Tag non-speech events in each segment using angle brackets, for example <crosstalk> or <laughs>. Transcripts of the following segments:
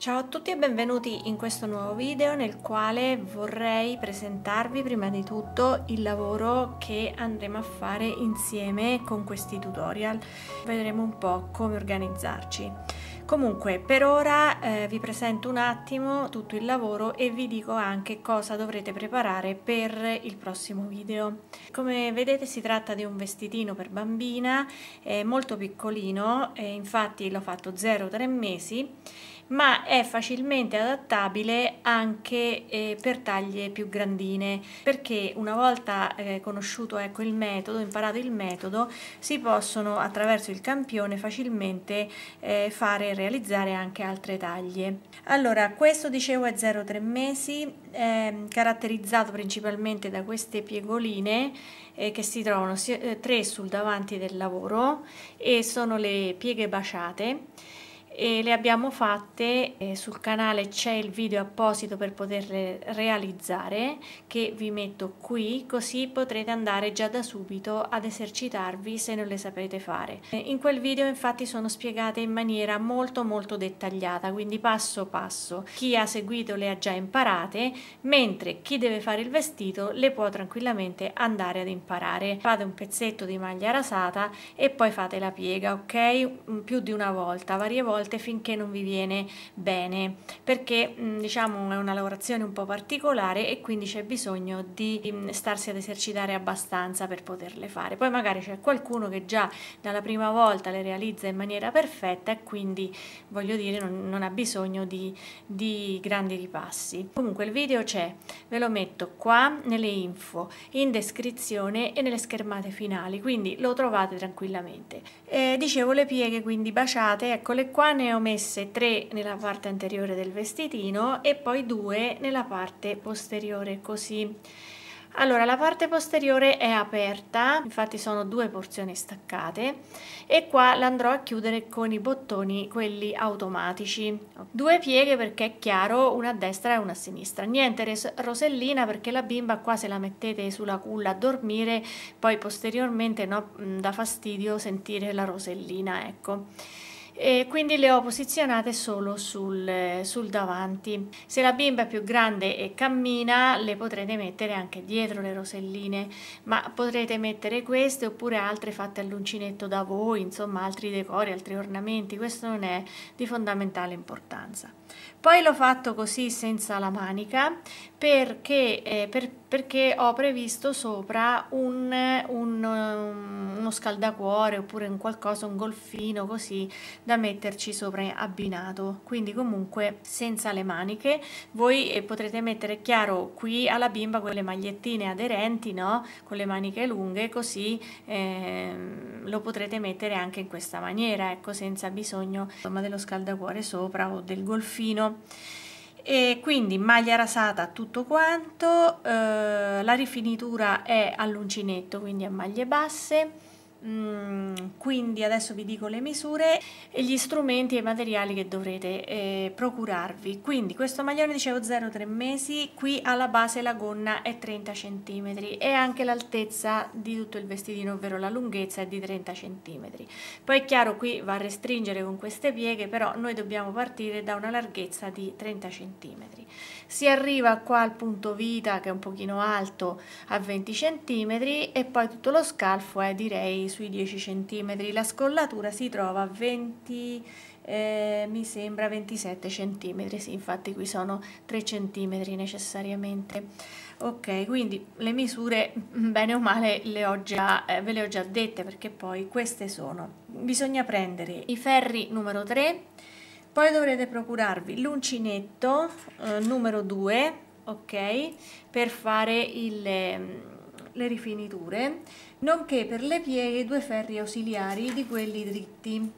Ciao a tutti e benvenuti in questo nuovo video nel quale vorrei presentarvi prima di tutto il lavoro che andremo a fare insieme con questi tutorial. Vedremo un po' come organizzarci. Comunque per ora eh, vi presento un attimo tutto il lavoro e vi dico anche cosa dovrete preparare per il prossimo video. Come vedete si tratta di un vestitino per bambina, eh, molto piccolino, eh, infatti l'ho fatto 0-3 mesi ma è facilmente adattabile anche eh, per taglie più grandine perché una volta eh, conosciuto ecco, il metodo, imparato il metodo, si possono attraverso il campione facilmente eh, fare e realizzare anche altre taglie. Allora, questo dicevo è 0-3 mesi, ehm, caratterizzato principalmente da queste piegoline eh, che si trovano eh, tre sul davanti del lavoro e sono le pieghe baciate e le abbiamo fatte eh, sul canale c'è il video apposito per poterle realizzare che vi metto qui così potrete andare già da subito ad esercitarvi se non le sapete fare eh, in quel video infatti sono spiegate in maniera molto molto dettagliata quindi passo passo chi ha seguito le ha già imparate mentre chi deve fare il vestito le può tranquillamente andare ad imparare fate un pezzetto di maglia rasata e poi fate la piega ok più di una volta varie volte volte finché non vi viene bene perché mm, diciamo è una lavorazione un po' particolare e quindi c'è bisogno di mm, starsi ad esercitare abbastanza per poterle fare. Poi magari c'è qualcuno che già dalla prima volta le realizza in maniera perfetta e quindi voglio dire non, non ha bisogno di, di grandi ripassi. Comunque il video c'è, ve lo metto qua nelle info, in descrizione e nelle schermate finali, quindi lo trovate tranquillamente. Eh, dicevo le pieghe quindi baciate, eccole qua, ne ho messe tre nella parte anteriore del vestitino e poi due nella parte posteriore così allora la parte posteriore è aperta infatti sono due porzioni staccate e qua l'andrò a chiudere con i bottoni quelli automatici due pieghe perché è chiaro una a destra e una a sinistra niente rosellina perché la bimba qua se la mettete sulla culla a dormire poi posteriormente no, dà fastidio sentire la rosellina ecco e quindi le ho posizionate solo sul, sul davanti. Se la bimba è più grande e cammina le potrete mettere anche dietro le roselline, ma potrete mettere queste oppure altre fatte all'uncinetto da voi, insomma altri decori, altri ornamenti, questo non è di fondamentale importanza. Poi l'ho fatto così senza la manica perché, eh, per, perché ho previsto sopra un, un, um, uno scaldacuore oppure un qualcosa, un golfino così da metterci sopra abbinato quindi comunque senza le maniche voi eh, potrete mettere chiaro qui alla bimba con le magliettine aderenti no con le maniche lunghe così eh, lo potrete mettere anche in questa maniera ecco senza bisogno insomma, dello scaldacuore sopra o del golfino e quindi maglia rasata tutto quanto eh, la rifinitura è all'uncinetto quindi a maglie basse Mm, quindi adesso vi dico le misure e gli strumenti e i materiali che dovrete eh, procurarvi quindi questo maglione dicevo 0,3 mesi qui alla base la gonna è 30 cm e anche l'altezza di tutto il vestitino ovvero la lunghezza è di 30 cm poi è chiaro qui va a restringere con queste pieghe però noi dobbiamo partire da una larghezza di 30 cm si arriva qua al punto vita che è un pochino alto a 20 cm e poi tutto lo scalfo è direi sui 10 cm la scollatura si trova a 20 eh, mi sembra 27 cm sì infatti qui sono 3 cm necessariamente ok quindi le misure <laughs> bene o male le ho già, eh, ve le ho già dette perché poi queste sono bisogna prendere i ferri numero 3 poi dovrete procurarvi l'uncinetto eh, numero 2 ok per fare il, ehm, le rifiniture nonché per le pieghe due ferri ausiliari di quelli dritti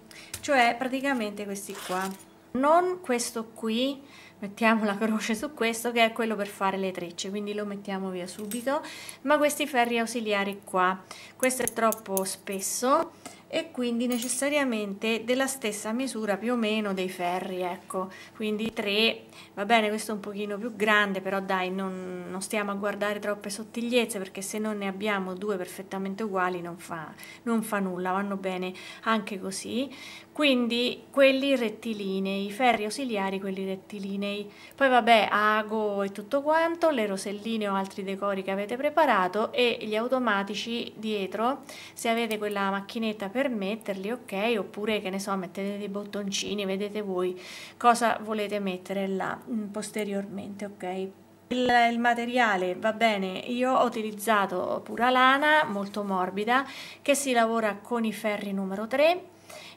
cioè praticamente questi qua non questo qui mettiamo la croce su questo che è quello per fare le trecce quindi lo mettiamo via subito ma questi ferri ausiliari qua questo è troppo spesso e quindi necessariamente della stessa misura più o meno dei ferri ecco quindi 3 va bene questo è un pochino più grande però dai non, non stiamo a guardare troppe sottigliezze perché se non ne abbiamo due perfettamente uguali non fa, non fa nulla vanno bene anche così quindi quelli rettilinei, ferri ausiliari, quelli rettilinei. Poi vabbè, ago e tutto quanto, le roselline o altri decori che avete preparato e gli automatici dietro, se avete quella macchinetta per metterli, ok, oppure che ne so, mettete dei bottoncini, vedete voi cosa volete mettere là mm, posteriormente, ok? Il, il, materiale va bene, io ho utilizzato pura lana molto morbida che si lavora con i ferri numero 3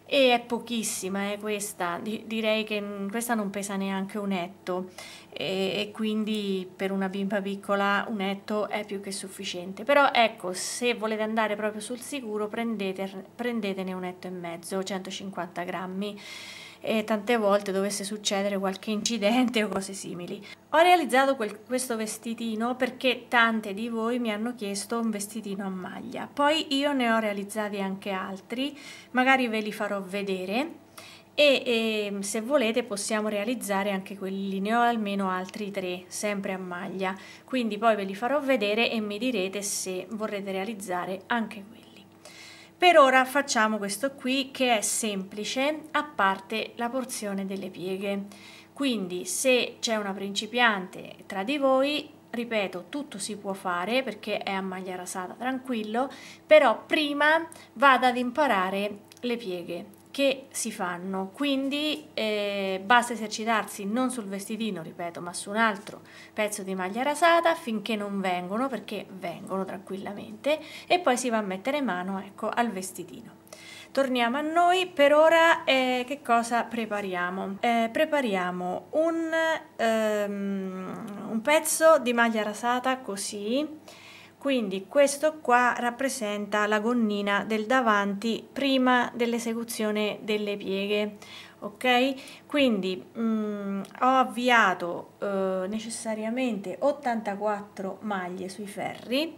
e è pochissima eh, questa, Di direi che questa non pesa neanche un etto e, e, quindi per una bimba piccola un etto è più che sufficiente, però ecco se volete andare proprio sul sicuro prendete, prendetene un etto e mezzo, 150 grammi e tante volte dovesse succedere qualche incidente o cose simili. Ho realizzato quel, questo vestitino perché tante di voi mi hanno chiesto un vestitino a maglia, poi io ne ho realizzati anche altri, magari ve li farò vedere e, e, se volete possiamo realizzare anche quelli, ne ho almeno altri tre, sempre a maglia, quindi poi ve li farò vedere e mi direte se vorrete realizzare anche quelli. Per ora facciamo questo qui che è semplice a parte la porzione delle pieghe. Quindi se c'è una principiante tra di voi, ripeto, tutto si può fare perché è a maglia rasata, tranquillo, però prima vado ad imparare le pieghe che si fanno, quindi eh, basta esercitarsi non sul vestitino, ripeto, ma su un altro pezzo di maglia rasata finché non vengono, perché vengono tranquillamente, e poi si va a mettere mano ecco, al vestitino. Torniamo a noi, per ora eh, che cosa prepariamo? Eh, prepariamo un, um, un pezzo di maglia rasata così, quindi questo qua rappresenta la gonnina del davanti prima dell'esecuzione delle pieghe ok quindi mh, mm, ho avviato eh, necessariamente 84 maglie sui ferri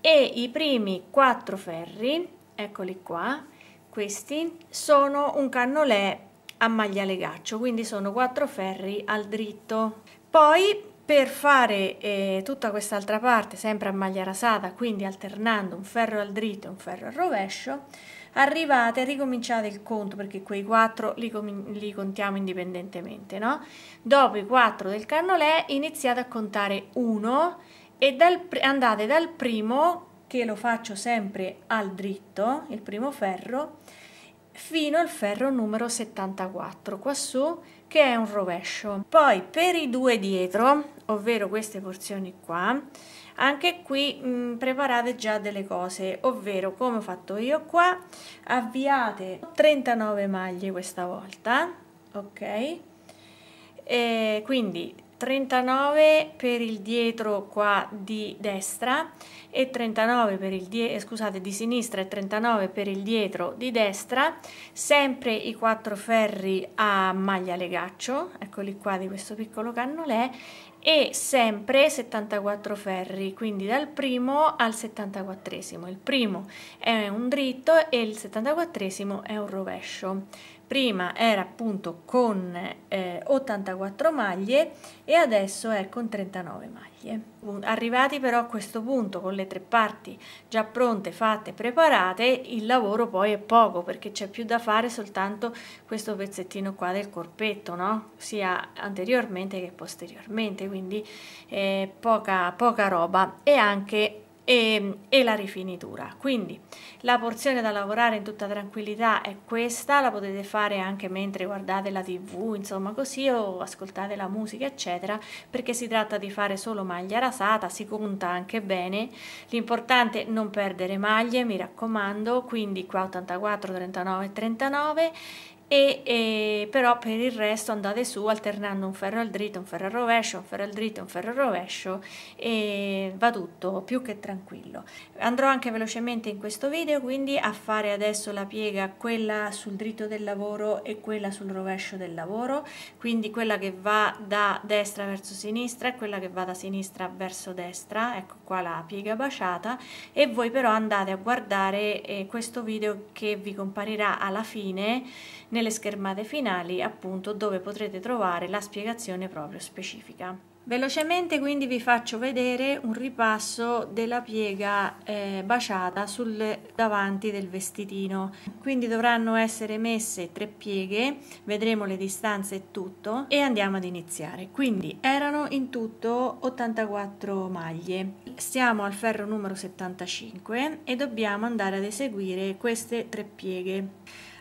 e i primi 4 ferri eccoli qua questi sono un cannolè a maglia legaccio quindi sono 4 ferri al dritto poi per fare eh, tutta quest'altra parte sempre a maglia rasata, quindi alternando un ferro al dritto e un ferro al rovescio, arrivate, ricominciate il conto perché quei 4 li, li contiamo indipendentemente, no? Dopo i 4 del cannolè iniziate a contare 1 e dal, andate dal primo, che lo faccio sempre al dritto, il primo ferro, fino al ferro numero 74 quassù che è un rovescio poi per i due dietro ovvero queste porzioni qua anche qui mh, mm, preparate già delle cose ovvero come ho fatto io qua avviate 39 maglie questa volta ok e quindi 39 per il dietro qua di destra e 39 per il die eh, scusate di sinistra e 39 per il dietro di destra sempre i quattro ferri a maglia legaccio eccoli qua di questo piccolo cannolè e sempre 74 ferri quindi dal primo al 74 il primo è un dritto e il 74 è un rovescio prima era appunto con eh, 84 maglie e adesso è con 39 maglie. Arrivati però a questo punto con le tre parti già pronte, fatte, preparate, il lavoro poi è poco perché c'è più da fare soltanto questo pezzettino qua del corpetto, no? sia anteriormente che posteriormente, quindi eh, poca, poca roba e anche e, ehm, e, la rifinitura. Quindi la porzione da lavorare in tutta tranquillità è questa, la potete fare anche mentre guardate la tv, insomma così, o ascoltate la musica, eccetera, perché si tratta di fare solo maglia rasata, si conta anche bene. L'importante è non perdere maglie, mi raccomando, quindi qua 84, 39 e 39 e, e, però per il resto andate su alternando un ferro al dritto, un ferro al rovescio, un ferro al dritto, un ferro al rovescio e va tutto più che tranquillo. Andrò anche velocemente in questo video quindi a fare adesso la piega quella sul dritto del lavoro e quella sul rovescio del lavoro, quindi quella che va da destra verso sinistra e quella che va da sinistra verso destra, ecco qua la piega baciata e voi però andate a guardare eh, questo video che vi comparirà alla fine Nel nelle schermate finali appunto dove potrete trovare la spiegazione proprio specifica. Velocemente quindi vi faccio vedere un ripasso della piega eh, baciata sul davanti del vestitino. Quindi dovranno essere messe tre pieghe, vedremo le distanze e tutto e andiamo ad iniziare. Quindi erano in tutto 84 maglie. Siamo al ferro numero 75 e dobbiamo andare ad eseguire queste tre pieghe.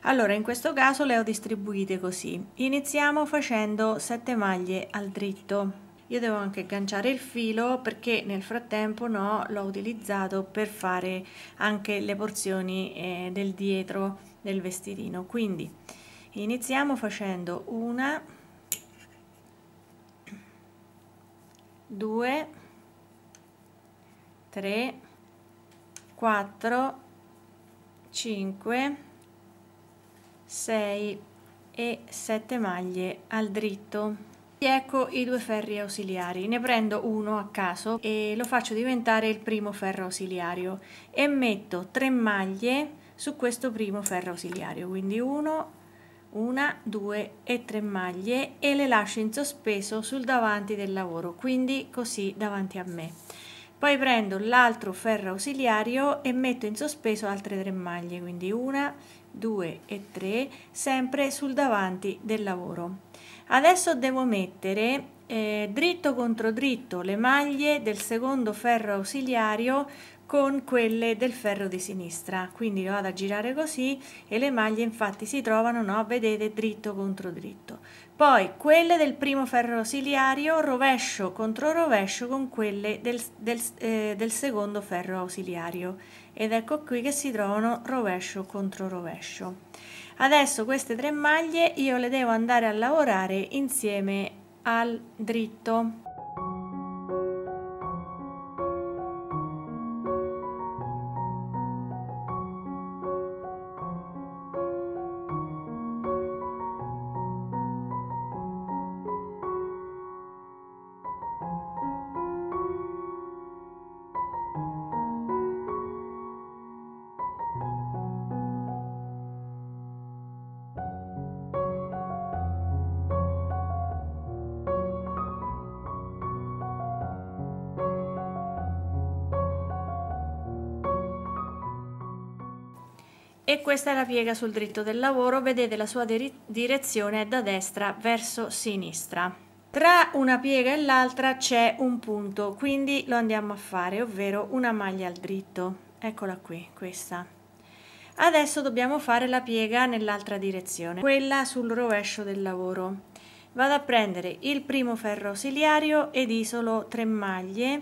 Allora, in questo caso le ho distribuite così. Iniziamo facendo 7 maglie al dritto. Io devo anche agganciare il filo perché nel frattempo no, l'ho utilizzato per fare anche le porzioni eh, del dietro del vestitino. Quindi iniziamo facendo una, due, tre, quattro, cinque. 6 e 7 maglie al dritto ecco i due ferri ausiliari ne prendo uno a caso e lo faccio diventare il primo ferro ausiliario e metto 3 maglie su questo primo ferro ausiliario quindi 1 1 2 e 3 maglie e le lascio in sospeso sul davanti del lavoro quindi così davanti a me poi prendo l'altro ferro ausiliario e metto in sospeso altre 3 maglie quindi una 2 e 3 sempre sul davanti del lavoro adesso devo mettere eh, dritto contro dritto le maglie del secondo ferro ausiliario con quelle del ferro di sinistra quindi vado a girare così e le maglie infatti si trovano no vedete dritto contro dritto poi quelle del primo ferro ausiliario rovescio contro rovescio con quelle del, del, eh, del secondo ferro ausiliario ed ecco qui che si trovano rovescio contro rovescio. Adesso queste tre maglie io le devo andare a lavorare insieme al dritto. e questa è la piega sul dritto del lavoro, vedete la sua direzione è da destra verso sinistra. Tra una piega e l'altra c'è un punto, quindi lo andiamo a fare, ovvero una maglia al dritto. Eccola qui, questa. Adesso dobbiamo fare la piega nell'altra direzione, quella sul rovescio del lavoro. Vado a prendere il primo ferro ausiliario ed isolo 3 maglie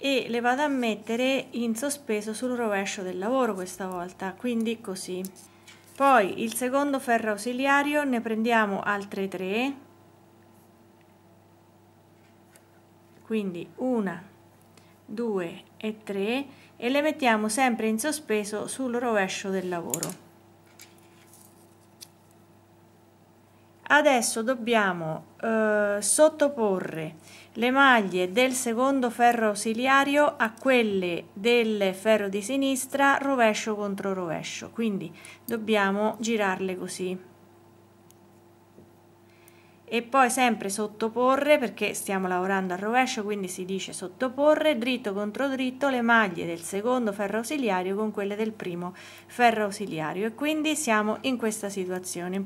e le vado a mettere in sospeso sul rovescio del lavoro questa volta quindi così poi il secondo ferro ausiliario ne prendiamo altre tre quindi una due e tre e le mettiamo sempre in sospeso sul rovescio del lavoro adesso dobbiamo eh, sottoporre le maglie del secondo ferro ausiliario a quelle del ferro di sinistra rovescio contro rovescio quindi dobbiamo girarle così e poi sempre sottoporre perché stiamo lavorando al rovescio quindi si dice sottoporre dritto contro dritto le maglie del secondo ferro ausiliario con quelle del primo ferro ausiliario e quindi siamo in questa situazione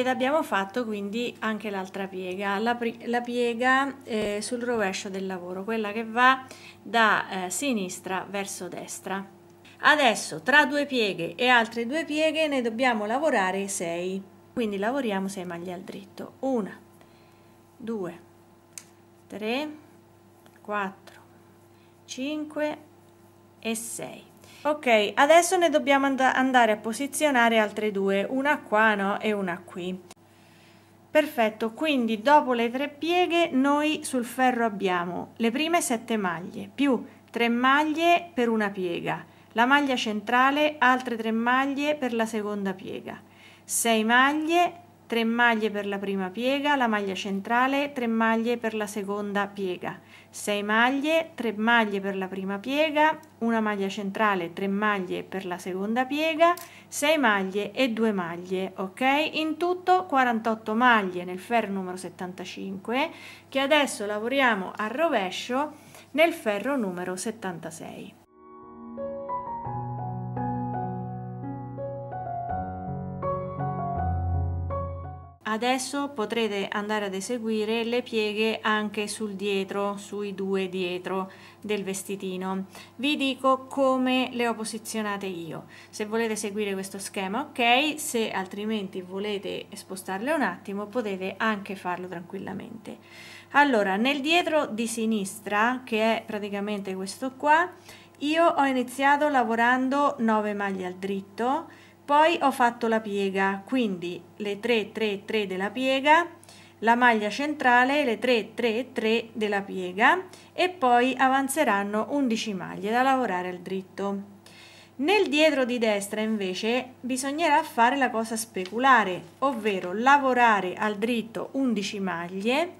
ed abbiamo fatto quindi anche l'altra piega, la, la piega eh, sul rovescio del lavoro, quella che va da eh, sinistra verso destra. Adesso tra due pieghe e altre due pieghe ne dobbiamo lavorare 6, quindi lavoriamo 6 maglie al dritto, 1, 2, 3, 4, 5 e 6. Ok, adesso ne dobbiamo and andare a posizionare altre due, una qua no e una qui. Perfetto, quindi dopo le tre pieghe noi sul ferro abbiamo le prime sette maglie più 3 maglie per una piega, la maglia centrale altre 3 maglie per la seconda piega, 6 maglie 3 maglie per la prima piega, la maglia centrale, 3 maglie per la seconda piega, 6 maglie, 3 maglie per la prima piega, una maglia centrale, 3 maglie per la seconda piega, 6 maglie e 2 maglie, ok? In tutto 48 maglie nel ferro numero 75 che adesso lavoriamo a rovescio nel ferro numero 76. adesso potrete andare ad eseguire le pieghe anche sul dietro sui due dietro del vestitino vi dico come le ho posizionate io se volete seguire questo schema ok se altrimenti volete spostarle un attimo potete anche farlo tranquillamente allora nel dietro di sinistra che è praticamente questo qua io ho iniziato lavorando 9 maglie al dritto poi ho fatto la piega quindi le 3 3 3 della piega la maglia centrale le 3 3 3 della piega e poi avanzeranno 11 maglie da lavorare al dritto nel dietro di destra invece bisognerà fare la cosa speculare ovvero lavorare al dritto 11 maglie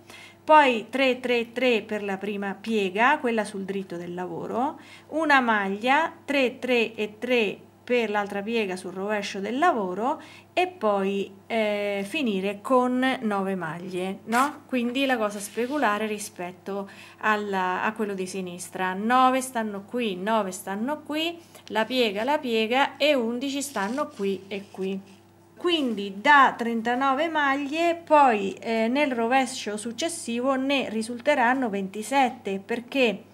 poi 3 3 3 per la prima piega quella sul dritto del lavoro una maglia 3 3 e 3 per l'altra piega sul rovescio del lavoro e poi eh, finire con 9 maglie, no? Quindi la cosa speculare rispetto alla, a quello di sinistra. 9 stanno qui, 9 stanno qui, la piega, la piega e 11 stanno qui e qui. Quindi da 39 maglie poi eh, nel rovescio successivo ne risulteranno 27 perché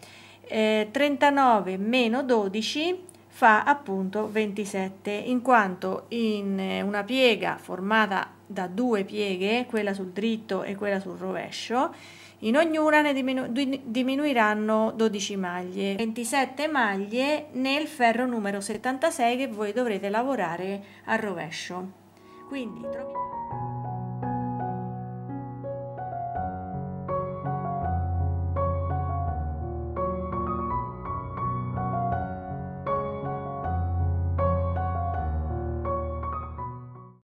eh, 39 meno 12 fa appunto 27 in quanto in eh, una piega formata da due pieghe, quella sul dritto e quella sul rovescio, in ognuna ne diminu diminuiranno 12 maglie, 27 maglie nel ferro numero 76 che voi dovrete lavorare al rovescio. Quindi troviamo